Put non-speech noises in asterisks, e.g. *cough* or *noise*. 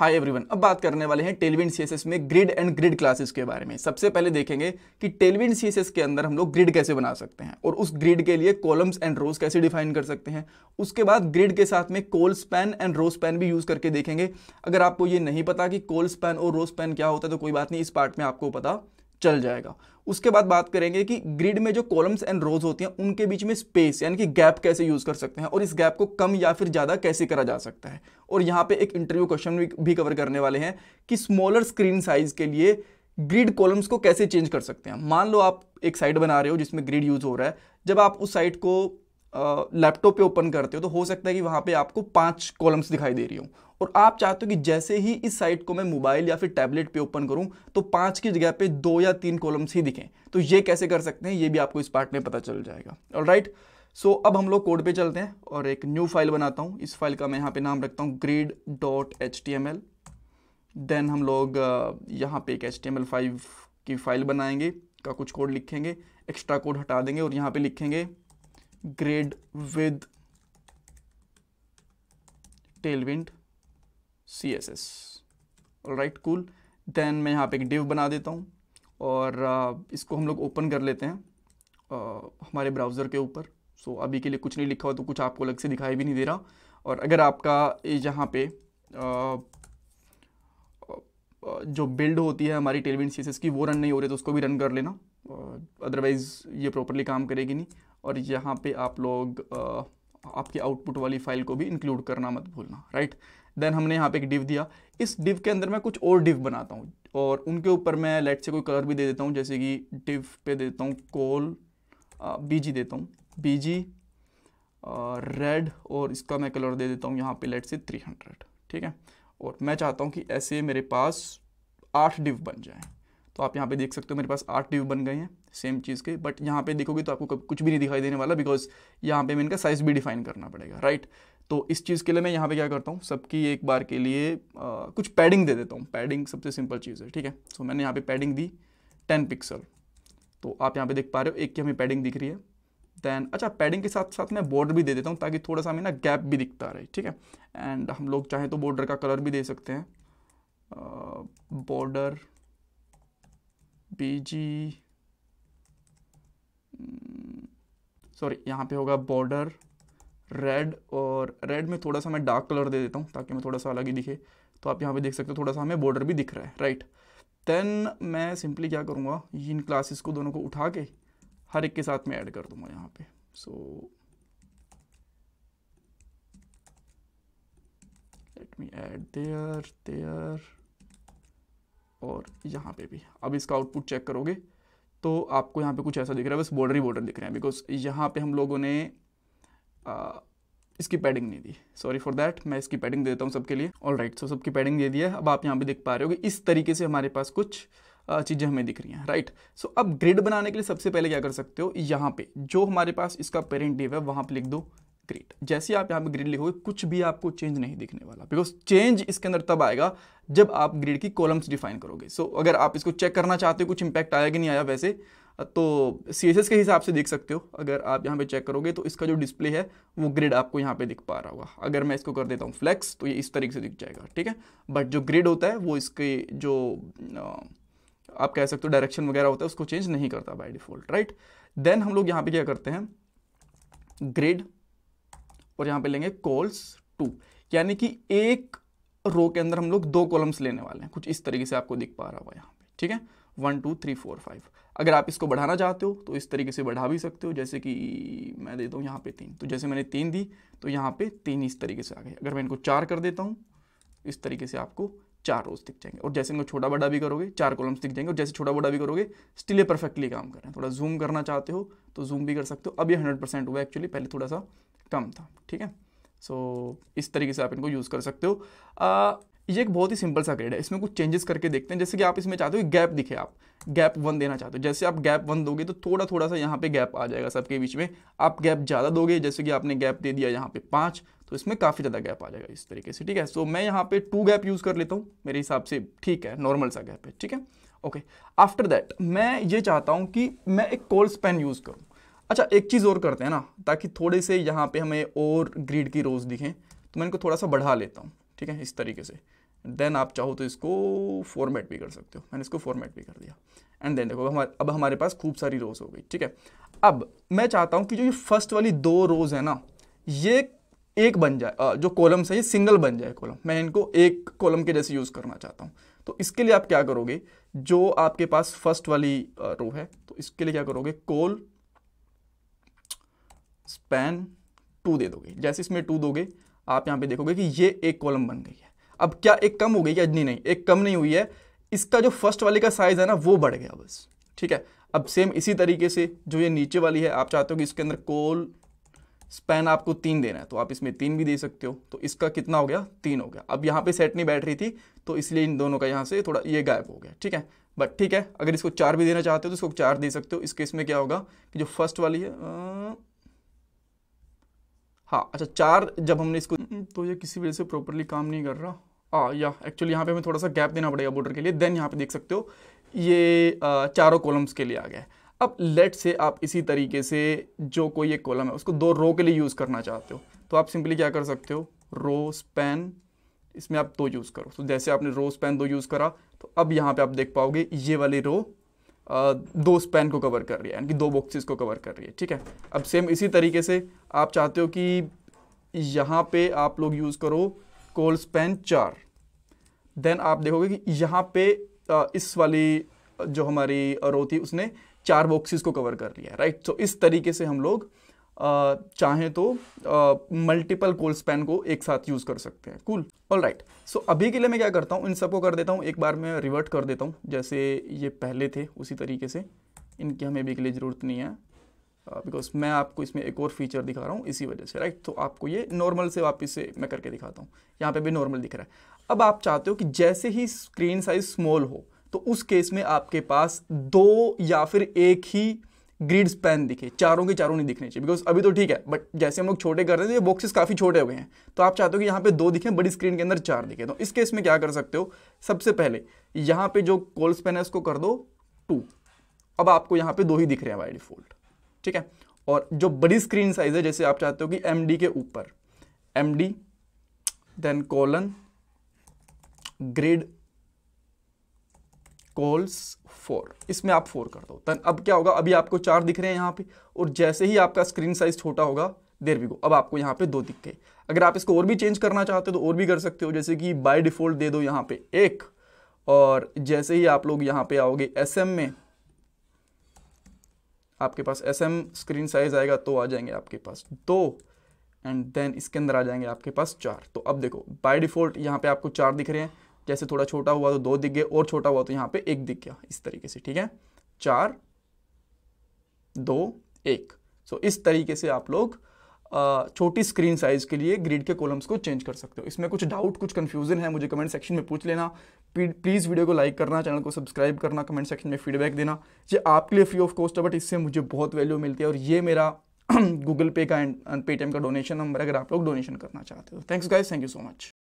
Hi everyone अब बात करने वाले हैं टेलविन सीएसएस में ग्रिड एंड ग्रिड क्लासेस के बारे में सबसे पहले देखेंगे कि टेलविन सीएसएस के अंदर हम लोग ग्रिड कैसे बना सकते हैं और उस ग्रिड के लिए कॉलम्स एंड रोज कैसे डिफाइन कर सकते हैं उसके बाद ग्रिड के साथ में col span and row span भी यूज़ करके देखेंगे अगर आपको ये नहीं पता कि कोल स्पैन और रोज पैन क्या होता है तो कोई बात नहीं इस पार्ट में आपको पता चल जाएगा उसके बाद बात करेंगे कि ग्रिड में जो कॉलम्स एंड रोज होती हैं उनके बीच में स्पेस यानी कि गैप कैसे यूज़ कर सकते हैं और इस गैप को कम या फिर ज़्यादा कैसे करा जा सकता है और यहाँ पे एक इंटरव्यू क्वेश्चन भी कवर करने वाले हैं कि स्मॉलर स्क्रीन साइज़ के लिए ग्रिड कॉलम्स को कैसे चेंज कर सकते हैं मान लो आप एक साइड बना रहे हो जिसमें ग्रिड यूज़ हो रहा है जब आप उस साइड को लैपटॉप पे ओपन करते हो तो हो सकता है कि वहाँ पे आपको पांच कॉलम्स दिखाई दे रही हो और आप चाहते हो कि जैसे ही इस साइट को मैं मोबाइल या फिर टैबलेट पे ओपन करूं तो पांच की जगह पे दो या तीन कॉलम्स ही दिखें तो ये कैसे कर सकते हैं ये भी आपको इस पार्ट में पता चल जाएगा और राइट सो अब हम लोग कोड पे चलते हैं और एक न्यू फाइल बनाता हूँ इस फाइल का मैं यहाँ पे नाम रखता हूँ grid dot H T M L then हम लोग यहाँ पे एक एच फाइव की फाइल बनाएंगे का कुछ कोड लिखेंगे एक्स्ट्रा कोड हटा देंगे और यहाँ पर लिखेंगे grid with Tailwind C S S right cool then मैं यहाँ पे एक डिव बना देता हूँ और uh, इसको हम लोग ओपन कर लेते हैं uh, हमारे ब्राउज़र के ऊपर सो so, अभी के लिए कुछ नहीं लिखा हो तो कुछ आपको अलग से दिखाई भी नहीं दे रहा और अगर आपका यहाँ पे uh, जो बिल्ड होती है हमारी टेलीविन सी की वो रन नहीं हो रही तो उसको भी रन कर लेना अदरवाइज़ ये प्रॉपरली काम करेगी नहीं और यहाँ पे आप लोग आपके आउटपुट वाली फाइल को भी इंक्लूड करना मत भूलना राइट right? देन हमने यहाँ पे एक डिव दिया इस डिव के अंदर मैं कुछ और डिव बनाता हूँ और उनके ऊपर मैं लेट से कोई कलर भी दे देता हूँ जैसे कि डिव पे दे देता हूँ कोल बीजी देता हूँ बीजी रेड और इसका मैं कलर दे देता हूँ यहाँ पे लेट से थ्री हंड्रेड ठीक है और मैं चाहता हूँ कि ऐसे मेरे पास आठ डिव बन जाएँ तो आप यहाँ पे देख सकते हो मेरे पास आठ डिव बन गए हैं सेम चीज़ के बट यहाँ पे देखोगे तो आपको कुछ भी नहीं दिखाई देने वाला बिकॉज यहाँ पे मैं इनका साइज़ भी डिफाइन करना पड़ेगा राइट तो इस चीज़ के लिए मैं यहाँ पे क्या करता हूँ सबकी एक बार के लिए आ, कुछ पैडिंग दे देता हूँ पैडिंग सबसे सिंपल चीज़ है ठीक है सो so, मैंने यहाँ पे पैडिंग दी 10 पिक्सल तो आप यहाँ पे देख पा रहे हो एक की हमें पैडिंग दिख रही है दैन अच्छा पैडिंग के साथ साथ मैं बॉर्डर भी दे देता हूँ ताकि थोड़ा सा हमें ना गैप भी दिखता रहे ठीक है एंड हम लोग चाहें तो बॉर्डर का कलर भी दे सकते हैं बॉर्डर बी जी सॉरी यहाँ पर होगा बॉर्डर रेड और रेड में थोड़ा सा मैं डार्क कलर दे देता हूँ ताकि मैं थोड़ा सा अलग ही दिखे तो आप यहाँ पे देख सकते हो थोड़ा सा हमें बॉर्डर भी दिख रहा है राइट देन मैं सिंपली क्या करूँगा इन क्लासेस को दोनों को उठा के हर एक के साथ मैं ऐड कर दूँगा यहाँ पे so let me add there there और यहाँ पे भी अब इसका आउटपुट चेक करोगे तो आपको यहाँ पे कुछ ऐसा दिख रहा है बस बॉर्डर ही बॉर्डर दिख रहे हैं बिकॉज यहाँ पे हम लोगों ने इसकी पैडिंग नहीं दी सॉरी फॉर दैट मैं इसकी पैडिंग दे देता हूँ सबके लिए ऑल राइट सो सबकी पैडिंग दे दी है अब आप यहाँ पे देख पा रहे हो कि इस तरीके से हमारे पास कुछ चीज़ें हमें दिख रही हैं राइट सो so, अब ग्रिड बनाने के लिए सबसे पहले क्या कर सकते हो यहाँ पे जो हमारे पास इसका पेरेंट डिव है वहाँ पे लिख दो ग्रिड जैसे आप यहाँ पे ग्रिड लिखोगे कुछ भी आपको चेंज नहीं दिखने वाला बिकॉज चेंज इसके अंदर तब आएगा जब आप ग्रिड की कॉलम्स डिफाइन करोगे सो so, अगर आप इसको चेक करना चाहते हो कुछ इंपैक्ट आया कि नहीं आया वैसे तो सी के हिसाब से देख सकते हो अगर आप यहाँ पे चेक करोगे तो इसका जो डिस्प्ले है वो ग्रिड आपको यहाँ पे दिख पा रहा होगा अगर मैं इसको कर देता हूँ फ्लैक्स तो ये इस तरीके से दिख जाएगा ठीक है बट जो ग्रिड होता है वो इसके जो आप कह सकते हो डायरेक्शन वगैरह होता है उसको चेंज नहीं करता बाई डिफ़ॉल्ट राइट देन हम लोग यहाँ पर क्या करते हैं ग्रिड और यहाँ पर लेंगे कॉल्स टू यानी कि एक रो के अंदर हम लोग दो कॉलम्स लेने वाले हैं कुछ इस तरीके से आपको दिख पा रहा होगा यहाँ पे ठीक है one two three four five अगर आप इसको बढ़ाना चाहते हो तो इस तरीके से बढ़ा भी सकते हो जैसे कि मैं देता हूँ यहाँ पे तीन तो जैसे मैंने तीन दी तो यहाँ पे तीन इस तरीके से आ गए अगर मैं इनको चार कर देता हूँ इस तरीके से आपको चार रोज दिख जाएंगे और जैसे इनको छोटा बड़ा भी करोगे चार कॉलम्स दिख जाएंगे और जैसे छोटा बड़ा भी करोगे स्टिले परफेक्टली काम कर रहे हैं थोड़ा जूम करना चाहते हो तो जूम भी कर सकते हो अब ये हंड्रेड परसेंट हुआ एक्चुअली पहले थोड़ा सा कम था ठीक है सो so, इस तरीके से आप इनको यूज़ कर सकते हो ये एक बहुत ही सिंपल सा ग्रेड है इसमें कुछ चेंजेस करके देखते हैं जैसे कि आप इसमें चाहते हो गैप दिखे आप गैप वन देना चाहते हो जैसे आप गैप वन दोगे तो थोड़ा थोड़ा सा यहाँ पे गैप आ जाएगा सबके बीच में आप गैप ज़्यादा दोगे जैसे कि आपने गैप दे दिया यहाँ पे पाँच तो इसमें काफ़ी ज़्यादा गैप आ जाएगा इस तरीके से ठीक है सो मैं यहाँ पे टू गैप यूज़ कर लेता हूँ मेरे हिसाब से ठीक है नॉर्मल सा गैप है ठीक है ओके आफ्टर दैट मैं ये चाहता हूँ कि मैं एक कॉल स्पेन यूज़ करूँ अच्छा एक चीज़ और करते हैं ना ताकि थोड़े से यहाँ पर हमें और ग्रीड की रोज़ दिखें तो मैं इनको थोड़ा सा बढ़ा लेता हूँ ठीक है इस तरीके से देन आप चाहो तो इसको फॉर्मेट भी कर सकते हो मैंने इसको फॉर्मेट भी कर दिया एंड देन देखो हमारे अब हमारे पास खूब सारी रोज हो गई ठीक है अब मैं चाहता हूँ कि जो ये फर्स्ट वाली दो रोज है ना ये एक बन जाए जो कॉलम्स है ये सिंगल बन जाए कॉलम मैं इनको एक कॉलम के जैसे यूज़ करना चाहता हूँ तो इसके लिए आप क्या करोगे जो आपके पास फर्स्ट वाली रो है तो इसके लिए क्या करोगे कोल स्पैन टू दे दोगे जैसे इसमें टू दोगे आप यहाँ पे देखोगे कि ये एक कॉलम बन गई है अब क्या एक कम हो गई क्या नहीं नहीं एक कम नहीं हुई है इसका जो फर्स्ट वाले का साइज़ है ना वो बढ़ गया बस ठीक है अब सेम इसी तरीके से जो ये नीचे वाली है आप चाहते हो कि इसके अंदर कोल स्पैन आपको तीन देना है तो आप इसमें तीन भी दे सकते हो तो इसका कितना हो गया तीन हो गया अब यहाँ पे सेट नहीं बैठ रही थी तो इसलिए इन दोनों का यहाँ से थोड़ा ये गायब हो गया ठीक है बट ठीक है अगर इसको चार भी देना चाहते हो तो इसको चार दे सकते हो इस केस में क्या होगा कि जो फर्स्ट वाली है आ... हाँ अच्छा चार जब हमने इसको तो ये किसी वजह से प्रॉपरली काम नहीं कर रहा आ, या एक्चुअली यहाँ पे हमें थोड़ा सा गैप देना पड़ेगा बॉर्डर के लिए देन यहाँ पे देख सकते हो ये आ, चारों कॉलम्स के लिए आ गया है अब लेट से आप इसी तरीके से जो कोई एक कॉलम है उसको दो रो के लिए यूज़ करना चाहते हो तो आप सिंपली क्या कर सकते हो रो स्पैन इसमें आप दो यूज़ करो तो जैसे आपने रो स्पैन दो यूज़ करा तो अब यहाँ पे आप देख पाओगे ये वाली रो आ, दो स्पैन को कवर कर रही है यानी कि दो बॉक्सेस को कवर कर रही है ठीक है अब सेम इसी तरीके से आप चाहते हो कि यहाँ पे आप लोग यूज़ करो कोल स्पैन चार देन आप देखोगे कि यहाँ पे इस वाली जो हमारी रो थी उसने चार बॉक्सेस को कवर कर लिया राइट सो इस तरीके से हम लोग चाहें तो मल्टीपल कोल्ड स्पैन को एक साथ यूज़ कर सकते हैं कूल ऑल राइट सो अभी के लिए मैं क्या करता हूँ इन सबको कर देता हूँ एक बार मैं रिवर्ट कर देता हूँ जैसे ये पहले थे उसी तरीके से इनकी हमें अभी के लिए ज़रूरत नहीं है बिकॉज uh, मैं आपको इसमें एक और फीचर दिखा रहा हूँ इसी वजह से राइट तो आपको ये नॉर्मल से वापस से मैं करके दिखाता हूँ यहाँ पे भी नॉर्मल दिख रहा है अब आप चाहते हो कि जैसे ही स्क्रीन साइज स्मॉल हो तो उस केस में आपके पास दो या फिर एक ही ग्रिड स्पैन दिखे चारों के चारों नहीं दिखने चाहिए बिकॉज अभी तो ठीक है बट जैसे हम लोग छोटे कर रहे हैं तो ये बॉक्सेस काफ़ी छोटे हो गए हैं तो आप चाहते हो कि यहाँ पे दो दिखें बड़ी स्क्रीन के अंदर चार दिखे तो इस केस में क्या कर सकते हो सबसे पहले यहाँ पे जो कोल्स स्पैन है उसको कर दो टू अब आपको यहाँ पे दो ही दिख रहे हैं बाई डिफॉल्ट ठीक है और जो बड़ी स्क्रीन साइज है जैसे आप चाहते हो कि एम के ऊपर M D then colon grid cols four इसमें आप फोर कर दो देन अब क्या होगा अभी आपको चार दिख रहे हैं यहाँ पे और जैसे ही आपका स्क्रीन साइज छोटा होगा देर भी गो अब आपको यहाँ पे दो दिख गए अगर आप इसको और भी चेंज करना चाहते हो तो और भी कर सकते हो जैसे कि बाय डिफ़ॉल्ट दे दो यहाँ पे एक और जैसे ही आप लोग यहाँ पे आओगे एस में आपके पास एस एम स्क्रीन साइज आएगा तो आ जाएंगे आपके पास दो एंड देन इसके अंदर आ जाएंगे आपके पास चार तो अब देखो बाय डिफ़ॉल्ट यहाँ पे आपको चार दिख रहे हैं जैसे थोड़ा छोटा हुआ तो दो दिख गए और छोटा हुआ तो यहाँ पे एक दिख गया इस तरीके से ठीक है चार दो एक सो so, इस तरीके से आप लोग छोटी स्क्रीन साइज के लिए ग्रिड के कॉलम्स को चेंज कर सकते हो इसमें कुछ डाउट कुछ कन्फ्यूजन है मुझे कमेंट सेक्शन में पूछ लेना प्लीज़ वीडियो को लाइक करना चैनल को सब्सक्राइब करना कमेंट सेक्शन में फीडबैक देना ये आपके लिए फ्री ऑफ कॉस्ट है बट इससे मुझे बहुत वैल्यू मिलती है और ये मेरा गूगल *clears throat* पे का एंड पेटीएम का डोनेशन नंबर अगर आप लोग डोनेशन करना चाहते हो thanks guys thank you so much